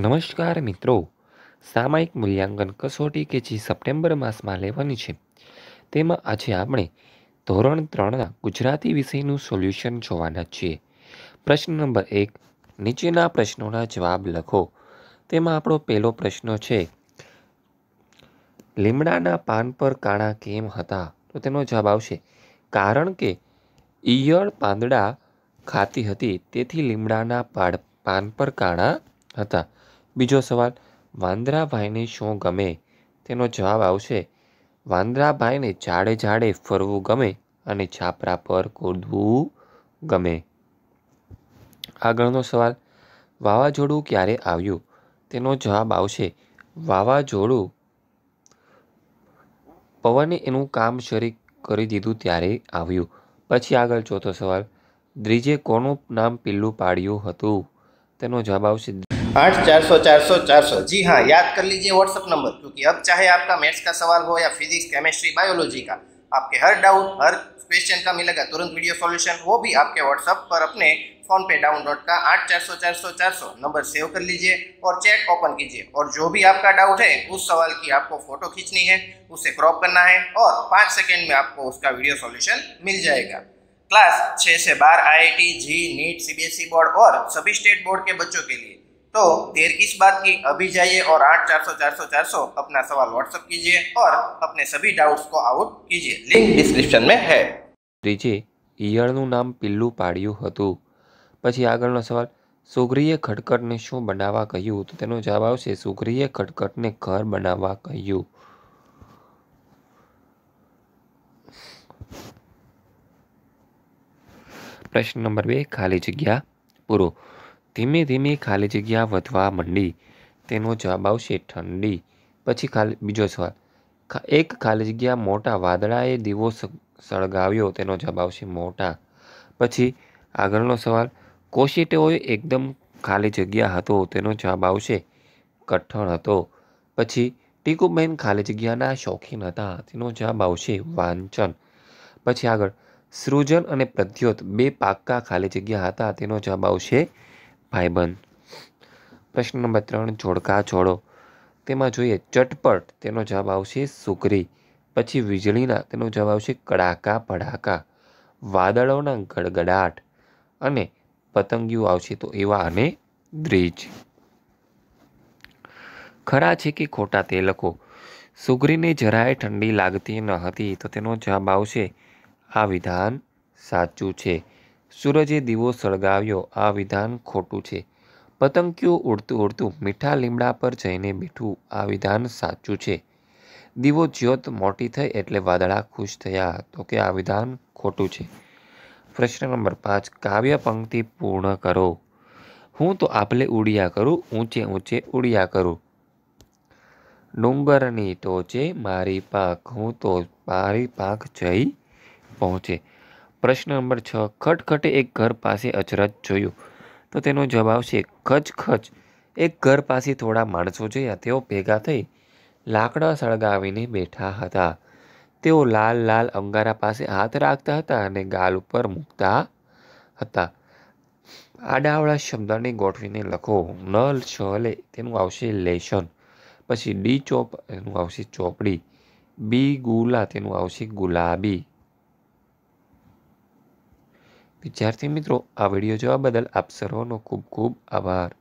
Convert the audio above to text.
નમસ્કાર મિત્રો સામાયિક મૂલ્યાંકન કસોટી કે જે સપ્ટેમ્બર માસમાં લેવાની છે તેમાં આજે આપણે ધોરણ ત્રણના ગુજરાતી વિષયનું સોલ્યુશન જોવાના છીએ પ્રશ્ન નંબર એક નીચેના પ્રશ્નોના જવાબ લખો તેમાં આપણો પહેલો પ્રશ્ન છે લીમડાના પાન પર કાણા કેમ હતા તો તેનો જવાબ આવશે કારણ કે ઈયળ પાંદડા ખાતી હતી તેથી લીમડાના પાડ પાન પર કાણા હતા બીજો સવાલ વાંદરાભાઈને શું ગમે તેનો જવાબ આવશે વાંદરાભાઈને ઝાડે ઝાડે ફરવું ગમે અને છાપરા પર કૂદવું ગમે આગળનો સવાલ વાવાઝોડું ક્યારે આવ્યું તેનો જવાબ આવશે વાવાઝોડું પવને એનું કામ શરૂ કરી દીધું ત્યારે આવ્યું પછી આગળ ચોથો સવાલ દ્રીજે કોનું નામ પીલું પાડ્યું હતું તેનો જવાબ આવશે आठ चार सौ चार सौ चार सौ जी हाँ याद कर लीजिए व्हाट्सअप नंबर क्योंकि अब चाहे आपका मैथ्स का सवाल हो या फिजिक्स केमिस्ट्री बायोलॉजी का आपके हर डाउट हर क्वेश्चन का मिलेगा तुरंत वीडियो सॉल्यूशन वो भी आपके व्हाट्सअप पर अपने फ़ोन पे डाउनलोड का आठ चार सौ चार सौ चार सौ नंबर सेव कर लीजिए और चैट ओपन कीजिए और जो भी आपका डाउट है उस सवाल की आपको फ़ोटो खींचनी है उसे क्रॉप करना है और पाँच सेकेंड में आपको उसका वीडियो सॉल्यूशन मिल जाएगा क्लास छः से बारह टी JEE NEET C B S E board और सभी स्टेट बोर्ड के बच्चों के लिए तो देर किस बात की अभी जाइए और आठ चार सौ चार सौ चार सौ अपना सवाल व्हाट्सअप कीजिए और अपने सभी डाउट्स को आउट कीजिए लिंक ડિસ્ક્રિપ્શન में है ત્રીજી ઈયળનું નામ પિલ્લું પાડ્યું હતું પછી આગળનો સવાલ સુગ્રીએ ખટકટને શું બનાવવા કહ્યું તો તેનો જવાબ આવશે સુગ્રીએ ખટકટને ઘર બનાવવા કહ્યું પ્રશ્ન નંબર બે ખાલી જગ્યા પૂરો ધીમે ધીમે ખાલી જગ્યા વધવા માંડી તેનો જવાબ આવશે ઠંડી પછી ખાલી બીજો સવાલ એક ખાલી જગ્યા મોટા વાદળાએ દીવો સળગાવ્યો તેનો જવાબ આવશે મોટા પછી આગળનો સવાલ કોશિટેઓએ એકદમ ખાલી જગ્યા હતો તેનો જવાબ આવશે કઠણ હતો પછી ટીકુબેન ખાલી જગ્યાના શોખીન હતા તેનો જવાબ આવશે વાંચન પછી આગળ સૃજન અને પ્રદ્યોત બે પાક્કા ખાલી જગ્યા હતા તેનો જવાબ આવશે ભાઈબંધ પ્રશ્ન નંબર ત્રણ જોડકા છોડો તેમાં જોઈએ ચટપટ તેનો જવાબ આવશે સુકરી પછી વીજળીના તેનો જવાબ આવશે કડાકા ભડાકા વાદળોના ગડગડાટ અને પતંગિયું આવશે તો એવા અને દ્રીજ ખરા છે કે ખોટા તે લખો સુગરીને જરાય ઠંડી લાગતી ન હતી તો તેનો જવાબ આવશે આ વિધાન સાચું છે સૂરજે દીવો સળગાવ્યો આ વિધાન ખોટું છે પતંગિયું ઉડતું ઉડતું મીઠા લીમડા પર જઈને બેઠું આ વિધાન સાચું છે દીવો જ્યોત મોટી થઈ એટલે વાદળા ખુશ થયા તો કે આ વિધાન ખોટું છે પ્રશ્ન નંબર પાંચ કાવ્ય પંક્તિ પૂર્ણ કરો હું તો આપલે ઉડિયા કરું ઊંચે ઊંચે ઉડિયા કરું ડુંગરની ટોચે મારી પાંખ હું તો મારી પાંખ જઈ પહોંચે પ્રશ્ન નંબર છ ખટખટે એક ઘર પાસે અચરજ જોયું તો તેનો જવાબ આવશે ખચખચ એક ઘર પાસે થોડા માણસો જોયા તેઓ ભેગા થઈ લાકડા સળગાવીને બેઠા હતા તેઓ લાલ લાલ અંગારા પાસે હાથ રાખતા હતા અને ગાલ ઉપર મૂકતા હતા આડાવળા શબ્દને ગોઠવીને લખો નલ છલે તેનું આવશે લેશન પછી ડી ચોપ એનું આવશે ચોપડી બી ગુલા તેનું આવશે ગુલાબી વિદ્યાર્થી મિત્રો આ વિડીયો જોવા બદલ આપ સર્વનો ખૂબ ખૂબ આભાર